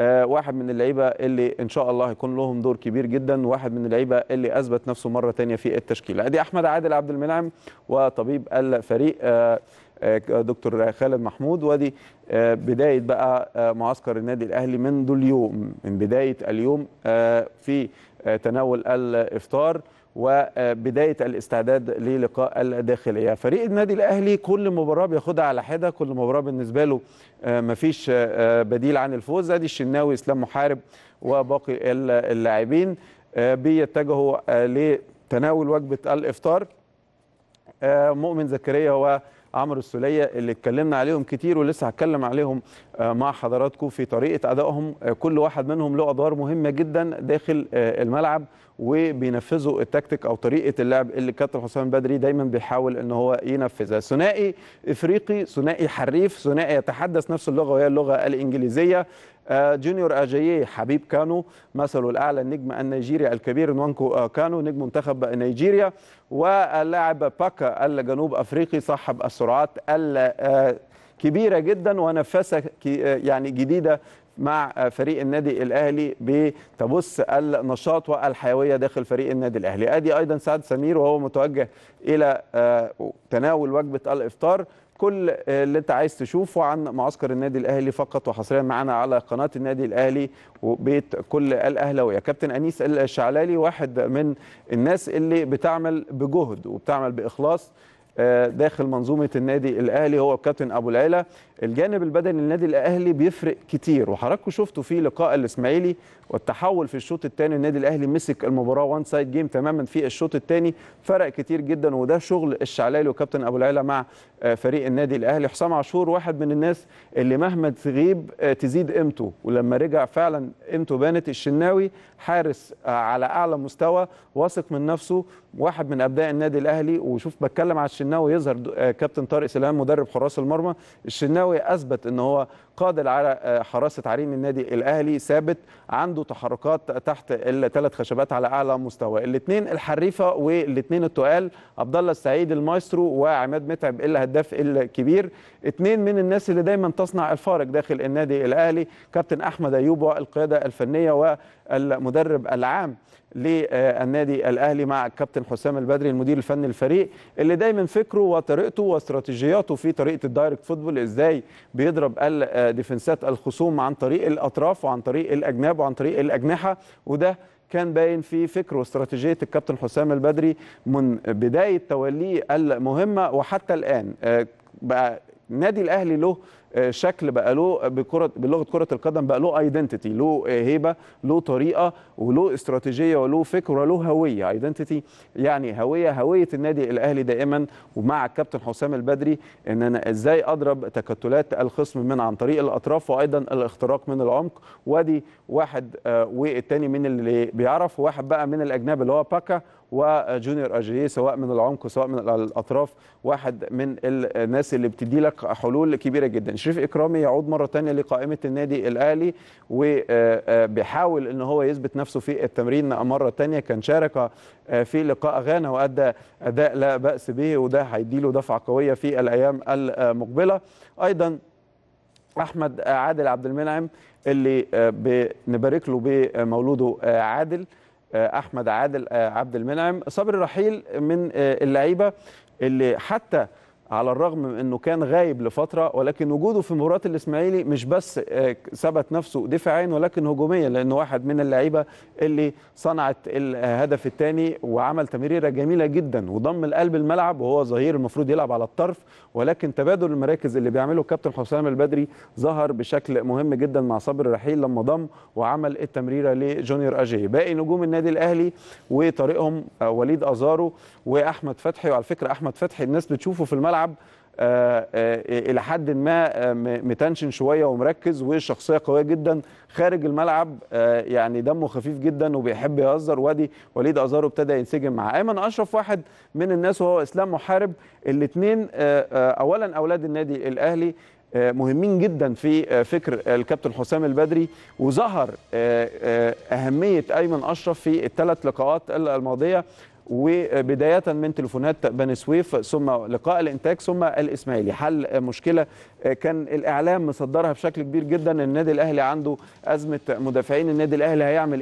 آه، واحد من اللعيبه اللي ان شاء الله هيكون لهم دور كبير جدا واحد من اللعيبه اللي اثبت نفسه مره ثانيه في التشكيله ادي احمد عادل عبد المنعم وطبيب الفريق آه، آه، دكتور خالد محمود ودي بدايه بقى معسكر النادي الاهلي منذ اليوم من بدايه اليوم في آه، تناول الافطار وبدايه الاستعداد للقاء الداخليه فريق النادي الاهلي كل مباراه بياخدها على حده كل مباراه بالنسبه له آه، مفيش آه، بديل عن الفوز ادي الشناوي اسلام محارب وباقي اللاعبين بيتجهوا لتناول وجبه الافطار مؤمن زكريا هو عمرو السوليه اللي اتكلمنا عليهم كتير ولسه هتكلم عليهم آه، مع حضراتكم في طريقه ادائهم آه، كل واحد منهم له ادوار مهمه جدا داخل آه، الملعب وبينفذوا التكتيك او طريقه اللعب اللي كابتن حسام بدري دايما بيحاول ان هو ينفذها ثنائي افريقي ثنائي حريف ثنائي يتحدث نفس اللغه وهي اللغه الانجليزيه جونيور اجاييه حبيب كانو مثله الاعلى النجم النيجيري الكبير نوانكو كانو نجم منتخب نيجيريا واللاعب باكا الجنوب افريقي صاحب السرعات الكبيره جدا ونفسة يعني جديده مع فريق النادي الاهلي بتبص النشاط والحيويه داخل فريق النادي الاهلي ادي ايضا سعد سمير وهو متوجه الى آه، تناول وجبه الافطار كل آه، اللي انت عايز تشوفه عن معسكر النادي الاهلي فقط وحصريا معانا على قناه النادي الاهلي وبيت كل الاهلاويه كابتن انيس الشعلالي واحد من الناس اللي بتعمل بجهد وبتعمل باخلاص داخل منظومه النادي الاهلي هو الكابتن ابو العلا الجانب البدني للنادي الاهلي بيفرق كتير وحضراتكم شفتوا في لقاء الاسماعيلي والتحول في الشوط الثاني النادي الاهلي مسك المباراه وان سايد جيم تماما في الشوط الثاني فرق كتير جدا وده شغل الشعلالي وكابتن ابو العلا مع فريق النادي الاهلي حسام عاشور واحد من الناس اللي مهما تغيب تزيد قيمته ولما رجع فعلا قيمته بانت الشناوي حارس على اعلى مستوى واثق من نفسه واحد من ابناء النادي الاهلي وشوف بتكلم على الشناوي الشناوي يظهر آه، كابتن طارق سلام مدرب حراس المرمى الشناوي اثبت ان هو قادر على آه، حراسه عرين النادي الاهلي ثابت عنده تحركات تحت الثلاث خشبات على اعلى مستوى الاثنين الحريفه والاثنين التقال عبد الله السعيد المايسترو وعماد متعب الهداف الكبير اثنين من الناس اللي دايما تصنع الفارق داخل النادي الاهلي كابتن احمد ايوب والقياده الفنيه والمدرب العام للنادي الاهلي مع الكابتن حسام البدري المدير الفني للفريق اللي دايما فكره وطريقته واستراتيجياته في طريقه الدايركت فوتبول ازاي بيضرب ال آه، ديفنسات الخصوم عن طريق الاطراف وعن طريق الاجناب وعن طريق الاجنحه وده كان باين في فكر واستراتيجية الكابتن حسام البدري من بداية توليه المهمة وحتى الآن آه، بقى النادي الأهلي له آه، شكل بقى له بكره بلغه كره القدم بقى له ايدنتيتي له آه، هيبه له طريقه وله استراتيجيه وله فكره له هويه ايدنتيتي يعني هويه هويه النادي الاهلي دائما ومع الكابتن حسام البدري ان انا ازاي اضرب تكتلات الخصم من عن طريق الاطراف وايضا الاختراق من العمق وادي واحد آه، والتاني من اللي بيعرف واحد بقى من الاجنبي اللي هو باكا وجونيور اجيه سواء من العمق سواء من الاطراف واحد من الناس اللي بتدي لك حلول كبيره جدا شريف اكرامي يعود مره ثانيه لقائمه النادي الاهلي وبيحاول آه، آه، ان هو يثبت نفسه في التمرين مره ثانيه كان شارك آه، في لقاء غانا وادى اداء لا باس به وده هيديله دفعه قويه في الايام المقبله ايضا احمد عادل عبد المنعم اللي بنبارك له بمولوده عادل احمد عادل عبد المنعم صبري رحيل من اللعيبه اللي حتى على الرغم من انه كان غايب لفتره ولكن وجوده في مباراه الاسماعيلي مش بس آه، ثبت نفسه دفاعيا ولكن هجوميا لانه واحد من اللعيبه اللي صنعت الهدف الثاني وعمل تمريره جميله جدا وضم القلب الملعب وهو ظهير المفروض يلعب على الطرف ولكن تبادل المراكز اللي بيعمله الكابتن حسام البدري ظهر بشكل مهم جدا مع صابر الرحيل لما ضم وعمل التمريره لجونيور اجي باقي نجوم النادي الاهلي وطريقهم آه، وليد ازارو واحمد فتحي وعلى فكره احمد فتحي الناس بتشوفه في الملعب الملعب آه، آه، الى حد ما آه، متنشن شويه ومركز وشخصيه قويه جدا خارج الملعب يعني دمه خفيف جدا وبيحب يهزر وادي وليد ازارو ابتدى ينسجم مع ايمن اشرف واحد من الناس وهو اسلام محارب الاثنين اولا اولاد النادي الاهلي مهمين جدا في فكر الكابتن حسام البدري وظهر اهميه ايمن اشرف في الثلاث لقاءات الماضيه وبدايه من تليفونات بني سويف ثم لقاء الانتاج ثم الاسماعيلي حل مشكله آه، كان الاعلام مصدرها بشكل كبير جدا النادي الاهلي عنده ازمه مدافعين النادي الاهلي هيعمل ايه